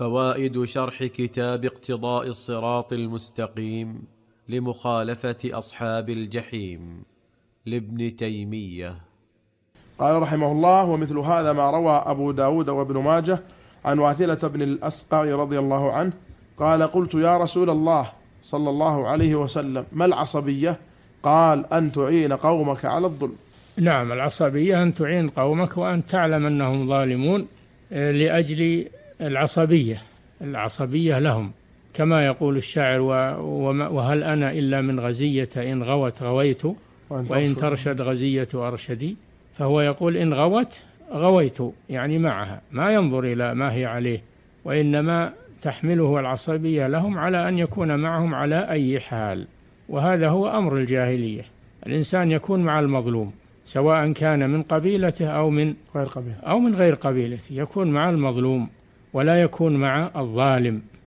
فوائد شرح كتاب اقتضاء الصراط المستقيم لمخالفه اصحاب الجحيم لابن تيميه قال رحمه الله ومثل هذا ما روى ابو داود وابن ماجه عن واثله بن الاسقع رضي الله عنه قال قلت يا رسول الله صلى الله عليه وسلم ما العصبيه قال ان تعين قومك على الظلم نعم العصبيه ان تعين قومك وان تعلم انهم ظالمون آه، لاجل العصبية العصبية لهم كما يقول الشاعر وهل أنا إلا من غزية إن غوت غويت وإن ترشد غزية أرشدي فهو يقول إن غوت غويت يعني معها ما ينظر إلى ما هي عليه وإنما تحمله العصبية لهم على أن يكون معهم على أي حال وهذا هو أمر الجاهلية الإنسان يكون مع المظلوم سواء كان من قبيلته أو من غير قبيلته أو من غير قبيلته يكون مع المظلوم ولا يكون مع الظالم